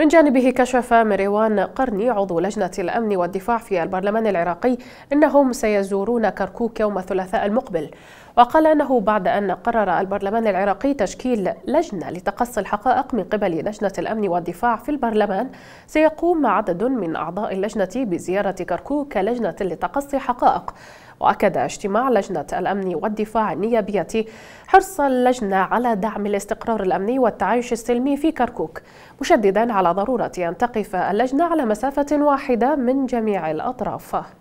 من جانبه كشف مريوان قرني عضو لجنة الأمن والدفاع في البرلمان العراقي أنهم سيزورون كركوك يوم الثلاثاء المقبل وقال أنه بعد أن قرر البرلمان العراقي تشكيل لجنة لتقصي الحقائق من قبل لجنة الأمن والدفاع في البرلمان سيقوم عدد من أعضاء اللجنة بزيارة كركوك كلجنة لتقصي حقائق وأكد اجتماع لجنة الأمن والدفاع النيابية حرص اللجنة على دعم الاستقرار الأمني والتعايش السلمي في كركوك مشددا على ضرورة أن تقف اللجنة على مسافة واحدة من جميع الأطراف